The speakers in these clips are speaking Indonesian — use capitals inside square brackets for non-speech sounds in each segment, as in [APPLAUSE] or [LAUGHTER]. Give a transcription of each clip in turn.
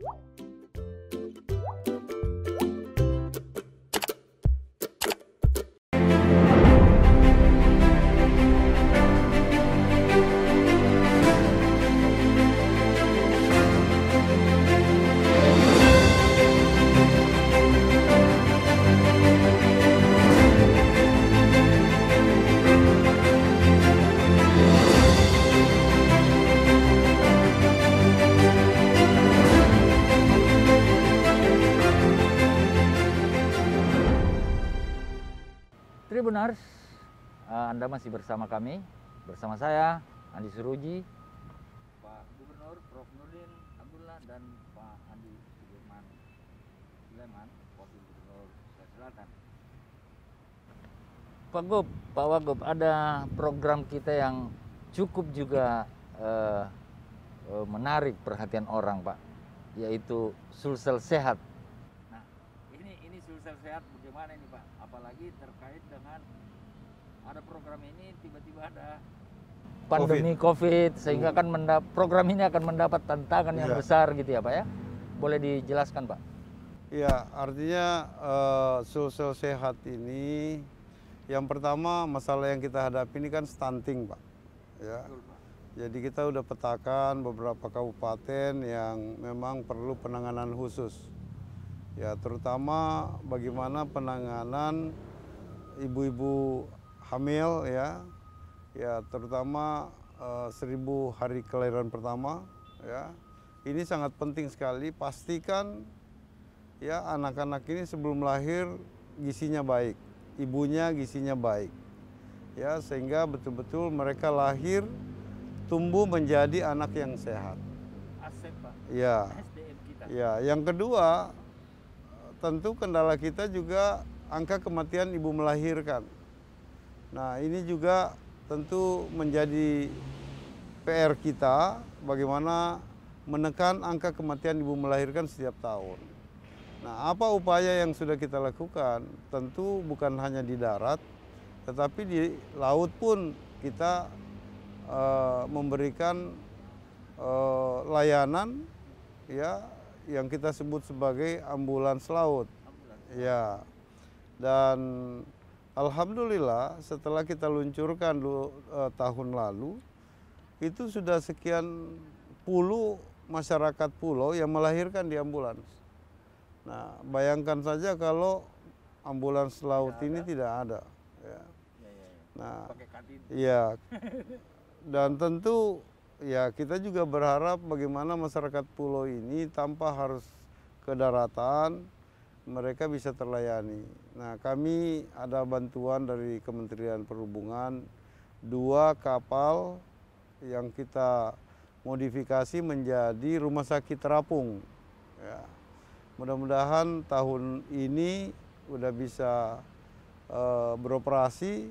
What? benar, eh, Anda masih bersama kami, bersama saya, Andi Suruji, Pak Gubernur Prof. Nurdin Abdullah, dan Pak Andi Sudirman Suleman, Wakil Gubernur Sulawesi Selatan. Pak Gub, Pak Wagub, ada program kita yang cukup juga eh, eh menarik perhatian orang, Pak, yaitu Sulsel Sehat. Nah, ini ini Sulsel Sehat bagaimana ini, Pak? apalagi terkait dengan ada program ini tiba-tiba ada pandemi COVID, COVID sehingga kan program ini akan mendapat tantangan yang ya. besar gitu ya Pak ya. Boleh dijelaskan Pak? Iya, artinya uh, eh, sosial sehat ini yang pertama masalah yang kita hadapi ini kan stunting Pak. Ya. Betul, Pak. Jadi kita udah petakan beberapa kabupaten yang memang perlu penanganan khusus ya terutama bagaimana penanganan ibu-ibu hamil ya ya terutama eh, seribu hari kelahiran pertama ya ini sangat penting sekali pastikan ya anak-anak ini sebelum lahir gisinya baik ibunya gisinya baik ya sehingga betul-betul mereka lahir tumbuh menjadi anak yang sehat aset pak ya ya yang kedua tentu kendala kita juga angka kematian ibu melahirkan. Nah, ini juga tentu menjadi PR kita bagaimana menekan angka kematian ibu melahirkan setiap tahun. Nah, apa upaya yang sudah kita lakukan? Tentu bukan hanya di darat, tetapi di laut pun kita uh, memberikan uh, layanan ya yang kita sebut sebagai ambulans laut. Ambulans. Ya. Dan alhamdulillah setelah kita luncurkan lu, eh, tahun lalu itu sudah sekian puluh masyarakat pulau yang melahirkan di ambulans. Nah, bayangkan saja kalau ambulans laut tidak ini ada. tidak ada. Ya. Ya, ya, ya. Nah, iya. [LAUGHS] Dan tentu ya kita juga berharap bagaimana masyarakat pulau ini tanpa harus ke daratan mereka bisa terlayani. Nah, kami ada bantuan dari Kementerian Perhubungan dua kapal yang kita modifikasi menjadi rumah sakit terapung. Ya. Mudah-mudahan tahun ini udah bisa e, beroperasi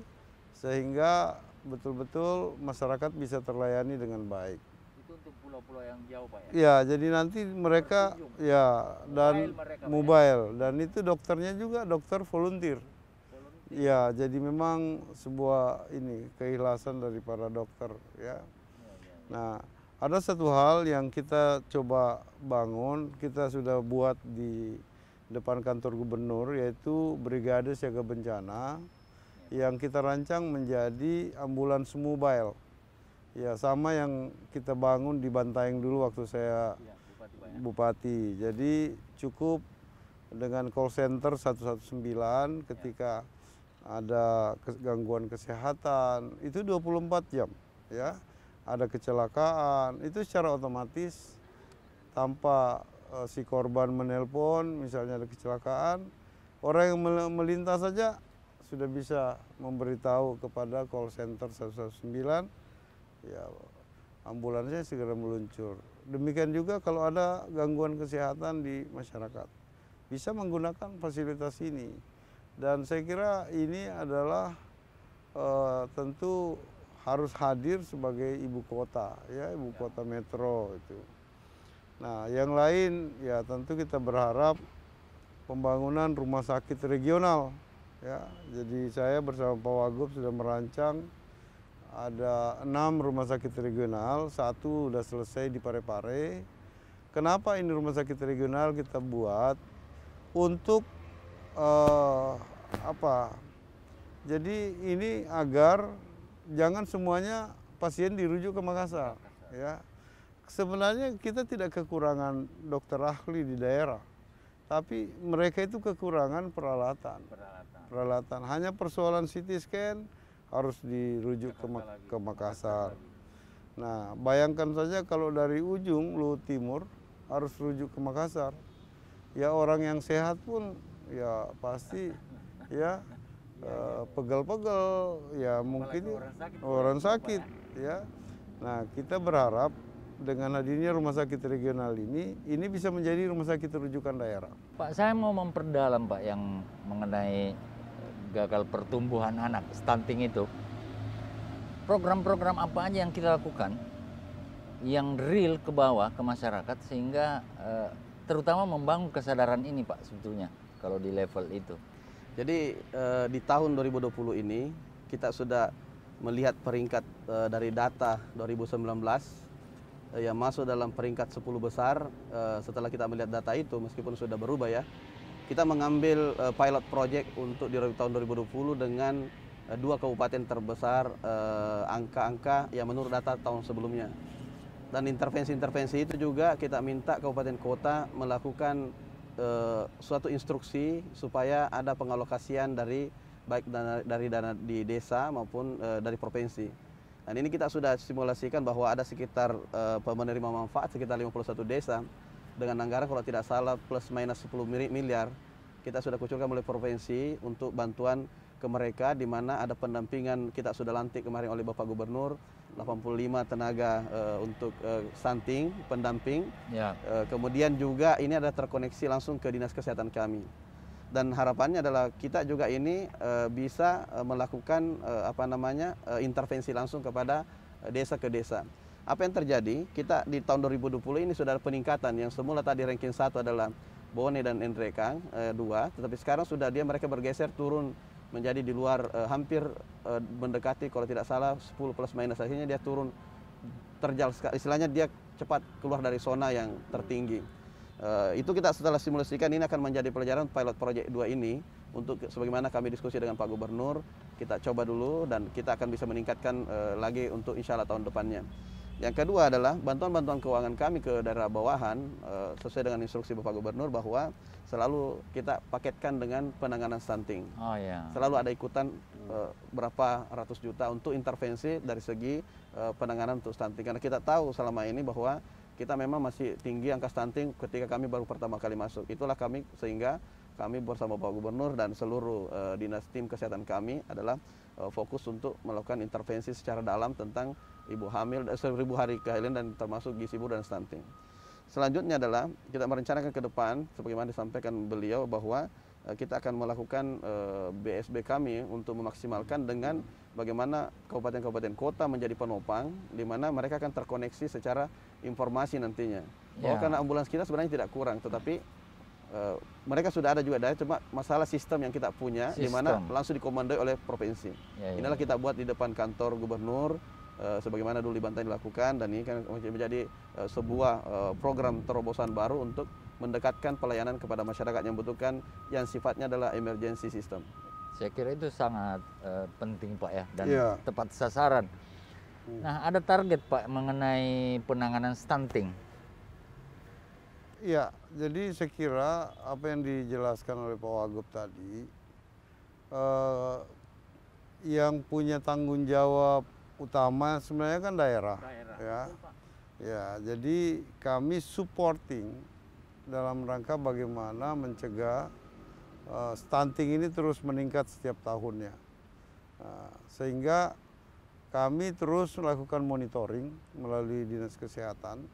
sehingga betul-betul masyarakat bisa terlayani dengan baik. Itu untuk pulau-pulau yang jauh, Pak ya? Ya, jadi nanti mereka Berkunjung. ya dan ya? mobile, mereka, mobile. Ya? dan itu dokternya juga dokter volunteer. volunteer. Ya, jadi memang sebuah ini keikhlasan dari para dokter ya. ya, ya, ya. Nah, ada satu hal yang kita coba bangun, kita sudah buat di depan kantor gubernur yaitu Brigade Siaga Bencana yang kita rancang menjadi ambulans mobile. Ya, sama yang kita bangun di Bantaeng dulu waktu saya ya, bupati, bupati. Jadi cukup dengan call center 119 iya. ketika ya. ada gangguan kesehatan, itu 24 jam ya. Ada kecelakaan, itu secara otomatis tanpa uh, si korban menelpon misalnya ada kecelakaan, orang yang melintas saja sudah bisa memberitahu kepada call center 119 ya ambulansnya segera meluncur. Demikian juga kalau ada gangguan kesehatan di masyarakat bisa menggunakan fasilitas ini. Dan saya kira ini adalah e, tentu harus hadir sebagai ibu kota ya ibu ya. kota metro itu. Nah, yang lain ya tentu kita berharap pembangunan rumah sakit regional Ya, jadi saya bersama Pak Wagub sudah merancang ada enam rumah sakit regional, satu sudah selesai di Parepare. Kenapa ini rumah sakit regional kita buat untuk uh, apa? Jadi ini agar jangan semuanya pasien dirujuk ke Makassar, ya. Sebenarnya kita tidak kekurangan dokter ahli di daerah, tapi mereka itu kekurangan peralatan. peralatan peralatan. Hanya persoalan CT scan harus dirujuk ke, Mak ke Makassar. Nah, bayangkan saja kalau dari ujung lu Timur harus rujuk ke Makassar. Ya orang yang sehat pun ya pasti ya eh, pegel-pegel ya, ya mungkin orang sakit, orang sakit ya. ya. Nah, kita berharap dengan hadirnya rumah sakit regional ini, ini bisa menjadi rumah sakit rujukan daerah. Pak, saya mau memperdalam Pak yang mengenai gagal pertumbuhan anak, stunting itu, program-program apa aja yang kita lakukan yang real ke bawah ke masyarakat sehingga eh, terutama membangun kesadaran ini Pak sebetulnya kalau di level itu. Jadi eh, di tahun 2020 ini kita sudah melihat peringkat eh, dari data 2019 eh, yang masuk dalam peringkat 10 besar eh, setelah kita melihat data itu meskipun sudah berubah ya kita mengambil uh, pilot project untuk di tahun 2020 dengan uh, dua kabupaten terbesar eh, angka-angka uh, yang menurut data tahun sebelumnya. Dan intervensi-intervensi itu juga kita minta kabupaten kota melakukan uh, suatu instruksi supaya ada pengalokasian dari baik dana, dari dana di desa maupun uh, dari provinsi. Dan ini kita sudah simulasikan bahwa ada sekitar uh, penerima manfaat sekitar 51 desa dengan anggaran kalau tidak salah plus minus 10 miliar kita sudah kucurkan oleh provinsi untuk bantuan ke mereka di mana ada pendampingan kita sudah lantik kemarin oleh Bapak Gubernur 85 tenaga uh, untuk uh, stunting pendamping ya. uh, kemudian juga ini ada terkoneksi langsung ke dinas kesehatan kami dan harapannya adalah kita juga ini uh, bisa uh, melakukan uh, apa namanya uh, intervensi langsung kepada desa ke desa. Apa yang terjadi? Kita di tahun 2020 ini sudah ada peningkatan yang semula tadi ranking satu adalah Bone dan Endrekang eh, dua, tetapi sekarang sudah dia mereka bergeser turun menjadi di luar eh, hampir eh, mendekati kalau tidak salah 10 plus minus akhirnya dia turun terjal istilahnya dia cepat keluar dari zona yang tertinggi. Eh, itu kita setelah simulasikan ini akan menjadi pelajaran pilot project dua ini untuk sebagaimana kami diskusi dengan Pak Gubernur kita coba dulu dan kita akan bisa meningkatkan eh, lagi untuk insya Allah tahun depannya. Yang kedua adalah bantuan-bantuan keuangan kami ke daerah bawahan eh, sesuai dengan instruksi Bapak Gubernur bahwa selalu kita paketkan dengan penanganan stunting. Oh Yeah. Selalu ada ikutan eh, berapa ratus juta untuk intervensi dari segi eh, penanganan untuk stunting karena kita tahu selama ini bahwa kita memang masih tinggi angka stunting ketika kami baru pertama kali masuk. Itulah kami sehingga kami bersama Pak Gubernur dan seluruh uh, dinas tim kesehatan kami adalah uh, fokus untuk melakukan intervensi secara dalam tentang ibu hamil, eh, seribu hari kehamilan dan termasuk gizi ibu dan stunting. Selanjutnya adalah kita merencanakan ke depan, sebagaimana disampaikan beliau bahwa kita akan melakukan BSB kami untuk memaksimalkan dengan bagaimana kabupaten-kabupaten kota menjadi penopang, di mana mereka akan terkoneksi secara informasi nantinya. Bahwa yeah. karena ambulans kita sebenarnya tidak kurang, tetapi Eh, mereka sudah ada juga daerah cuma masalah sistem yang kita punya di mana langsung dikomandoi oleh provinsi. Ya, ya, ya, Inilah kita buat di depan kantor gubernur uh, sebagaimana dulu di Banten dilakukan dan ini kan menjadi uh, sebuah uh, program terobosan baru untuk mendekatkan pelayanan kepada masyarakat yang butuhkan yang sifatnya adalah emergency system. Saya kira itu sangat uh, penting Pak ya dan ya. tepat sasaran. Hmm. Nah, ada target Pak mengenai penanganan stunting. Ya, jadi saya kira apa yang dijelaskan oleh Pak Wagub tadi, eh, yang punya tanggung jawab utama sebenarnya kan daerah, daerah. ya. ya, jadi kami supporting dalam rangka bagaimana mencegah eh, stunting ini terus meningkat setiap tahunnya. Nah, sehingga kami terus melakukan monitoring melalui Dinas Kesehatan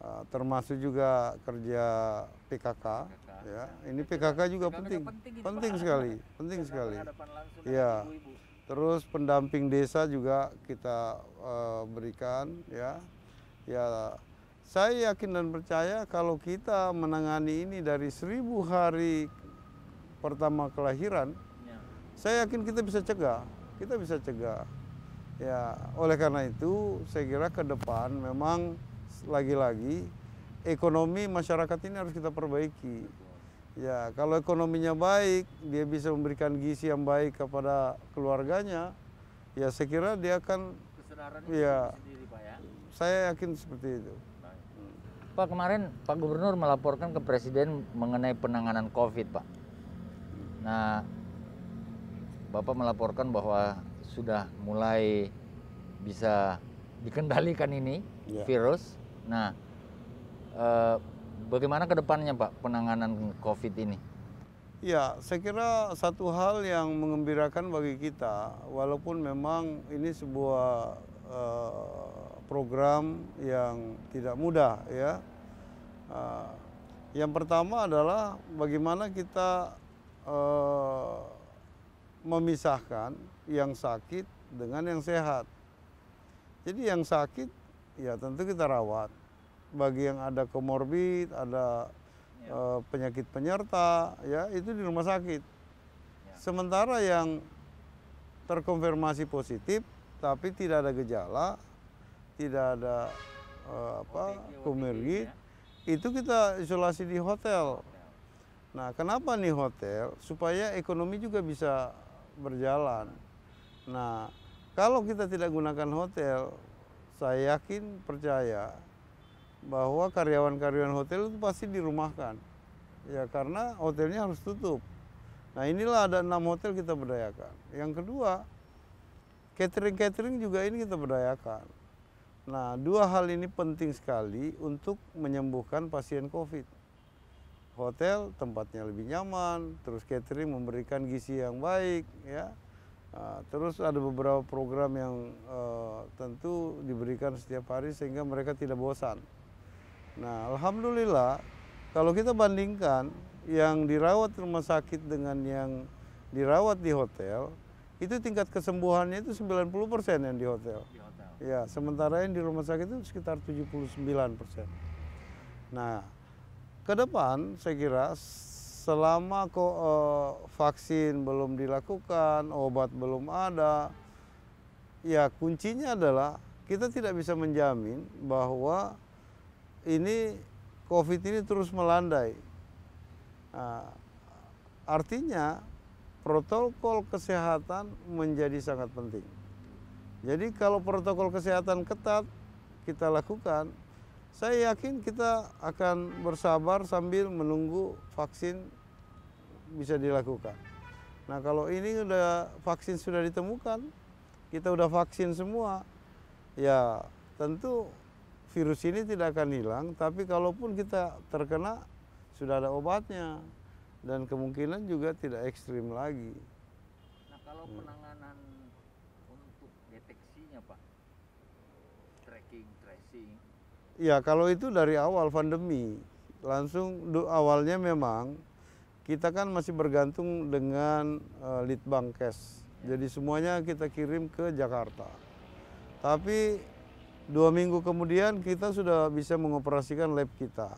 Ah, termasuk juga kerja PKK. PKK. Ya, ini PKK juga PKK penting, penting, penting sekali, penting Karena sekali. Ya, ibu -ibu. terus pendamping desa juga kita uh, berikan, ya, ya. Saya yakin dan percaya kalau kita menangani ini dari seribu hari pertama kelahiran, ya. saya yakin kita bisa cegah, kita bisa cegah. Ya, oleh karena itu saya kira ke depan memang lagi-lagi ekonomi masyarakat ini harus kita perbaiki. Ya, kalau ekonominya baik, dia bisa memberikan gizi yang baik kepada keluarganya, ya saya kira dia akan kesedaran ya, sendiri, Pak ya. Saya yakin seperti itu. Pak kemarin Pak Gubernur melaporkan ke Presiden mengenai penanganan COVID, Pak. Nah, Bapak melaporkan bahwa sudah mulai bisa dikendalikan ini ya. virus Nah, eh, bagaimana ke depannya Pak penanganan COVID ini? Ya, saya kira satu hal yang mengembirakan bagi kita, walaupun memang ini sebuah eh, program yang tidak mudah ya. Eh, yang pertama adalah bagaimana kita eh, memisahkan yang sakit dengan yang sehat. Jadi yang sakit ya tentu kita rawat. Bagi yang ada komorbid, ada ya. uh, penyakit penyerta, ya itu di rumah sakit. Ya. Sementara yang terkonfirmasi positif tapi tidak ada gejala, tidak ada uh, apa komorbid, ya. itu kita isolasi di hotel. Nah, kenapa nih hotel? Supaya ekonomi juga bisa berjalan. Nah, kalau kita tidak gunakan hotel, saya yakin percaya bahwa karyawan-karyawan hotel itu pasti dirumahkan. Ya karena hotelnya harus tutup. Nah inilah ada enam hotel kita berdayakan. Yang kedua, catering-catering juga ini kita berdayakan. Nah dua hal ini penting sekali untuk menyembuhkan pasien COVID. Hotel tempatnya lebih nyaman, terus catering memberikan gizi yang baik, ya Ah, terus ada beberapa program yang eh, tentu diberikan setiap hari sehingga mereka tidak bosan. Nah, alhamdulillah kalau kita bandingkan yang dirawat rumah sakit dengan yang dirawat di hotel, itu tingkat kesembuhannya itu 90% yang di hotel. Di hotel. Ya, sementara yang di rumah sakit itu sekitar 79%. Nah, ke depan saya kira selama kok uh, vaksin belum dilakukan, obat belum ada, ya kuncinya adalah kita tidak bisa menjamin bahwa ini COVID ini terus melandai. Nah, artinya protokol kesehatan menjadi sangat penting. Jadi kalau protokol kesehatan ketat kita lakukan, saya yakin kita akan bersabar sambil menunggu vaksin bisa dilakukan. Nah kalau ini udah vaksin sudah ditemukan, kita udah vaksin semua, ya tentu virus ini tidak akan hilang. Tapi kalaupun kita terkena, sudah ada obatnya dan kemungkinan juga tidak ekstrim lagi. Nah kalau hmm. penanganan untuk deteksinya pak, tracking, tracing. Ya kalau itu dari awal pandemi langsung awalnya memang kita kan masih bergantung dengan uh, Jadi semuanya kita kirim ke Jakarta. Tapi dua minggu kemudian kita sudah bisa mengoperasikan lab kita.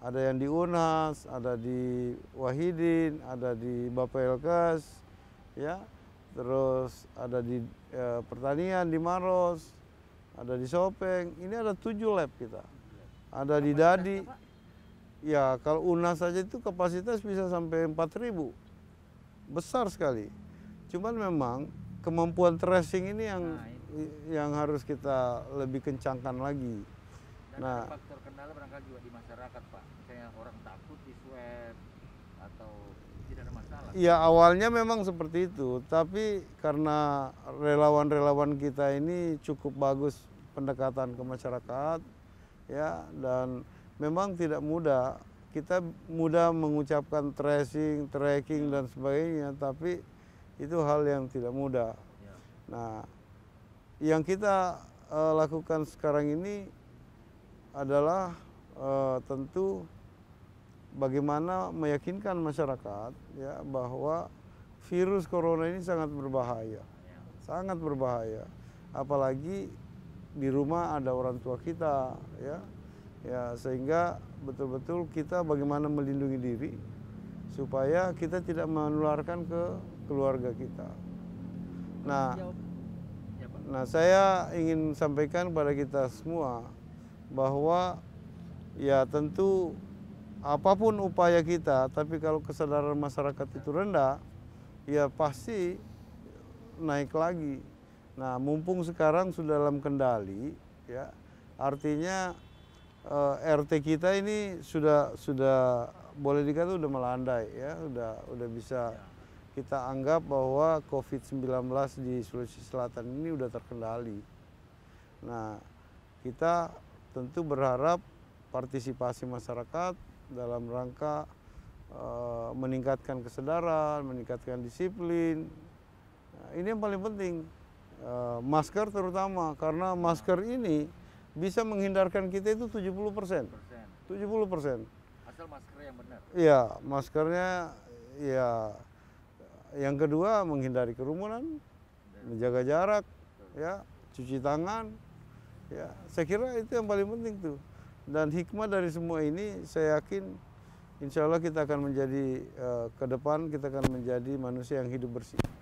Ada yang di Unas, ada di Wahidin, ada di Bapelkes, ya. Terus ada di e, pertanian di Maros, ada di Sopeng. Ini ada tujuh lab kita. Ada di Dadi. Ya kalau UNAS saja itu kapasitas bisa sampai 4.000. Besar sekali. Cuman memang kemampuan tracing ini yang nah, itu. yang harus kita lebih kencangkan lagi. Dan nah, faktor kendala barangkali juga di masyarakat, Pak. Misalnya orang takut di swab atau tidak ada masalah. Ya awalnya memang seperti itu, tapi karena relawan-relawan kita ini cukup bagus pendekatan ke masyarakat ya dan memang tidak mudah. Kita mudah mengucapkan tracing, tracking dan sebagainya, tapi itu hal yang tidak mudah. Ya. Nah, yang kita uh, lakukan sekarang ini adalah uh, tentu bagaimana meyakinkan masyarakat ya bahwa virus corona ini sangat berbahaya. Ya. Sangat berbahaya. Apalagi di rumah ada orang tua kita ya ya sehingga betul-betul kita bagaimana melindungi diri supaya kita tidak menularkan ke keluarga kita. Nah, ya, nah saya ingin sampaikan kepada kita semua bahwa ya tentu apapun upaya kita, tapi kalau kesadaran masyarakat itu rendah, ya pasti naik lagi. Nah, mumpung sekarang sudah dalam kendali, ya artinya uh, eh, RT kita ini sudah sudah boleh dikata sudah melandai ya, sudah sudah bisa kita anggap bahwa COVID-19 di Sulawesi Selatan ini sudah terkendali. Nah, kita tentu berharap partisipasi masyarakat dalam rangka e, meningkatkan kesadaran, meningkatkan disiplin. Nah, ini yang paling penting. Eh, masker terutama karena masker ini bisa menghindarkan kita itu 70 persen. 70 persen. Asal masker yang benar. Iya, maskernya ya yang kedua menghindari kerumunan, menjaga jarak, ya cuci tangan, ya saya kira itu yang paling penting tuh. Dan hikmah dari semua ini saya yakin insya Allah kita akan menjadi uh, ke depan kita akan menjadi manusia yang hidup bersih.